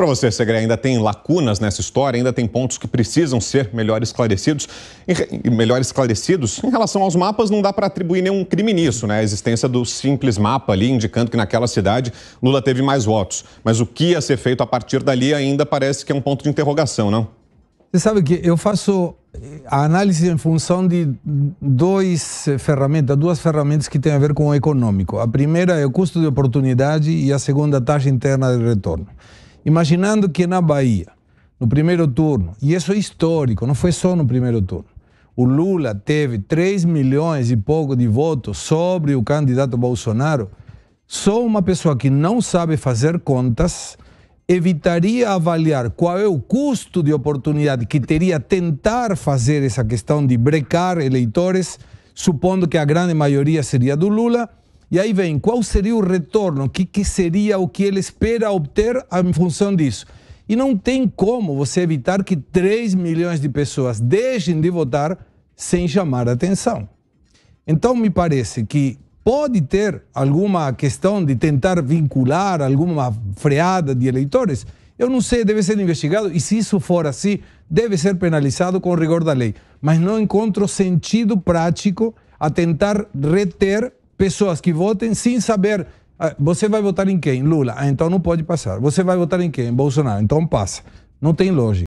Para você, Segre, ainda tem lacunas nessa história, ainda tem pontos que precisam ser melhor esclarecidos. Em, melhor esclarecidos. Em relação aos mapas, não dá para atribuir nenhum crime nisso, né? A existência do simples mapa ali, indicando que naquela cidade Lula teve mais votos. Mas o que ia ser feito a partir dali ainda parece que é um ponto de interrogação, não? Você sabe que eu faço eh, a análise em função de dois ferramentas, duas ferramentas que têm a ver com o econômico. A primeira é o custo de oportunidade e a segunda a taxa interna de retorno. Imaginando que é na Bahia, no primeiro turno, e isso é histórico, não foi só no primeiro turno, o Lula teve 3 milhões e pouco de votos sobre o candidato Bolsonaro, só uma pessoa que não sabe fazer contas evitaria avaliar qual é o custo de oportunidade que teria tentar fazer essa questão de brecar eleitores, supondo que a grande maioria seria do Lula e aí vem, qual seria o retorno? O que, que seria o que ele espera obter em função disso? E não tem como você evitar que 3 milhões de pessoas deixem de votar sem chamar atenção. Então, me parece que pode ter alguma questão de tentar vincular alguma freada de eleitores. Eu não sei, deve ser investigado e, se isso for assim, deve ser penalizado com rigor da lei. Mas não encontro sentido prático a tentar reter pessoas que votem sem saber. Ah, você vai votar em quem? Lula. Ah, então não pode passar. Você vai votar em quem? Bolsonaro. Então passa. Não tem lógica.